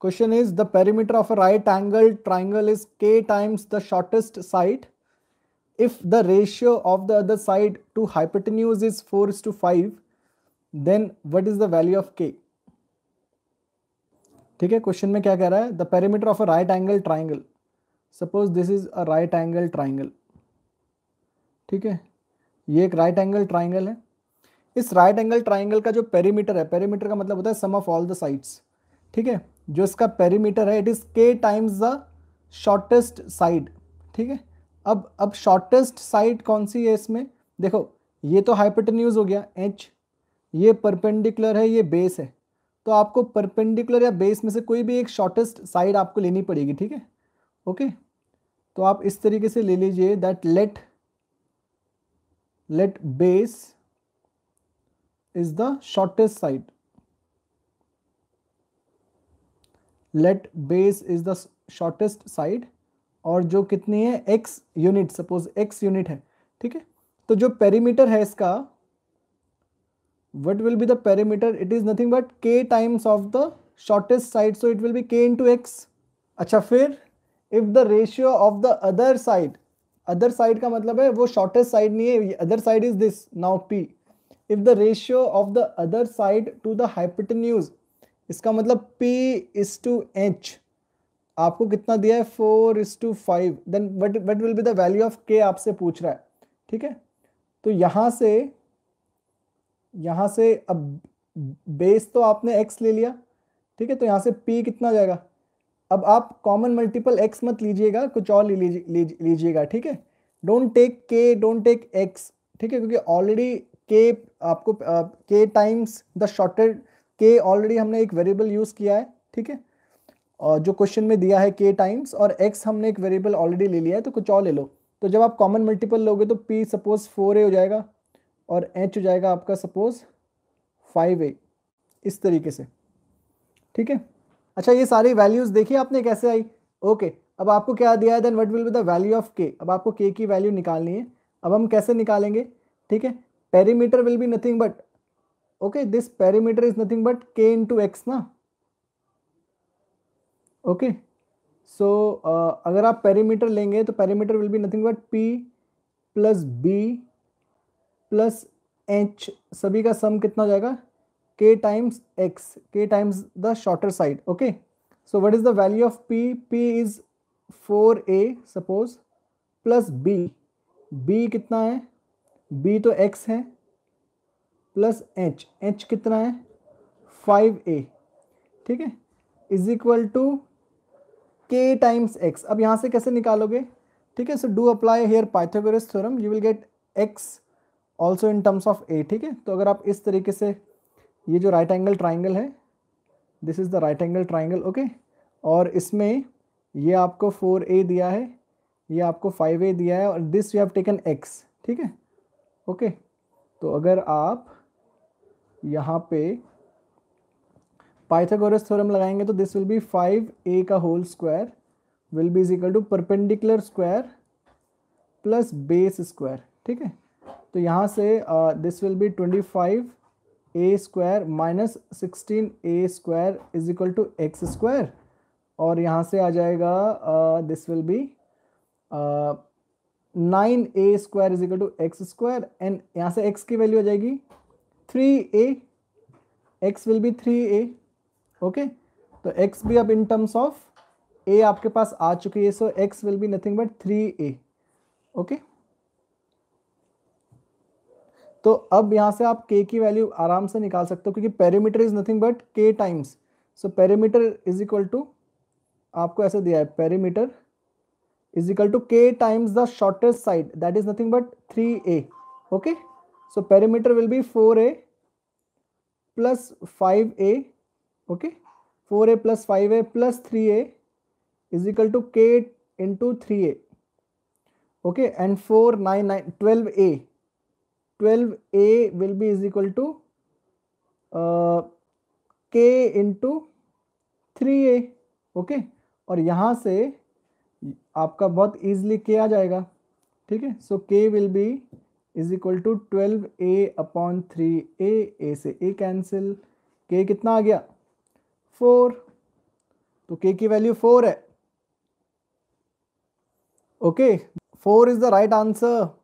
Question is the perimeter of a right angled triangle is k times the shortest side. If the ratio of the other side to hypotenuse is 4 is to 5, then what is the value of k? ठीक है question में क्या कह रहा है the perimeter of a right angle triangle suppose this is a right angle triangle ठीक है ये एक राइट एंगल ट्राइंगल है इस राइट एंगल ट्राइंगल का जो पेरीमीटर है पेरीमीटर का मतलब होता है sum of all the sides ठीक है जो इसका पेरीमीटर है it is K times the shortest side ठीक है अब अब शॉर्टेस्ट साइड कौन सी है इसमें देखो ये तो हाइपटन्यूज हो गया एच ये परपेंडिकुलर है ये बेस है तो आपको परपेंडिकुलर या बेस में से कोई भी एक शॉर्टेस्ट साइड आपको लेनी पड़ेगी ठीक है ओके तो आप इस तरीके से ले लीजिए that let let base is the shortest side. Let base is the shortest side और जो कितनी है x unit suppose x unit है ठीक है तो जो पेरीमीटर है इसका what will be the perimeter it is nothing but k times of the shortest side so it will be k into x acha fir if the ratio of the other side other side का मतलब है वो shortest side नहीं है other side is this now P if the ratio of the other side to the hypotenuse इसका मतलब P is to H आपको कितना दिया है four is to five then what what will be the value of K आपसे पूछ रहा है ठीक है तो यहां से यहां से अब बेस तो आपने एक्स ले लिया ठीक है तो यहां से पी कितना जाएगा अब आप कॉमन मल्टीपल एक्स मत लीजिएगा कुछ और लीजिएगा ठीक है don't take K don't take X ठीक है क्योंकि ऑलरेडी के आपको K times the shortest K already हमने एक वेरिएबल यूज़ किया है ठीक है और जो क्वेश्चन में दिया है के टाइम्स और एक्स हमने एक वेरिएबल ऑलरेडी ले लिया है तो कुछ और ले लो तो जब आप कॉमन मल्टीपल लोगे तो पी सपोज फोर ए हो जाएगा और एच हो जाएगा आपका सपोज फाइव ए इस तरीके से ठीक है अच्छा ये सारी वैल्यूज देखिए आपने कैसे आई ओके अब आपको क्या दिया है then what will be the value of K अब आपको के की वैल्यू निकालनी है अब हम कैसे निकालेंगे ठीक है perimeter will be nothing but okay this perimeter is nothing but k into x ना ओके सो uh, अगर आप पेरीमीटर लेंगे तो perimeter will be nothing but p plus b plus h सभी का सम कितना हो जाएगा k times x k times the shorter side okay so what is the value of p p is 4a suppose plus b b कितना है b तो x है plus h h कितना है 5a ठीक है is equal to k times x अब यहाँ से कैसे निकालोगे ठीक है so do apply here Pythagoras theorem you will get x also in terms of a ठीक है तो अगर आप इस तरीके से ये जो राइट एंगल ट्राइंगल है this is the right angle triangle okay और इसमें ये आपको फोर ए दिया है ये आपको फाइव ए दिया है और this you have taken x ठीक है ओके तो अगर आप यहाँ पे पाइथागोरस थ्योरम लगाएंगे तो this will be five a का whole square will be is equal to perpendicular square plus base square ठीक है तो यहाँ से this will be twenty five a square minus sixteen a square is equal to x square और यहाँ से आ जाएगा this will be nine a square is equal to x square and यहाँ से एक्स की वैल्यू आ जाएगी three a x will be three a okay तो एक्स भी अब इन टर्म्स ऑफ ए आपके पास आ चुकी है so x will be nothing but three a okay तो अब यहाँ से आप के की वैल्यू आराम से निकाल सकते हो क्योंकि perimeter is nothing but k times so perimeter is equal to आपको ऐसे दिया है perimeter is equal to k times the shortest side that is nothing but three a okay so perimeter will be four a plus five a okay four a plus five a plus three a is equal to k into three a okay and four nine nine twelve a 12a will be is equal to uh, k into three a okay और यहाँ से आपका बहुत easily के आ जाएगा ठीक है so k will be is equal to twelve a upon three a a से ए कैंसिल के कितना आ गया फोर तो के की वैल्यू फोर है okay four is the right answer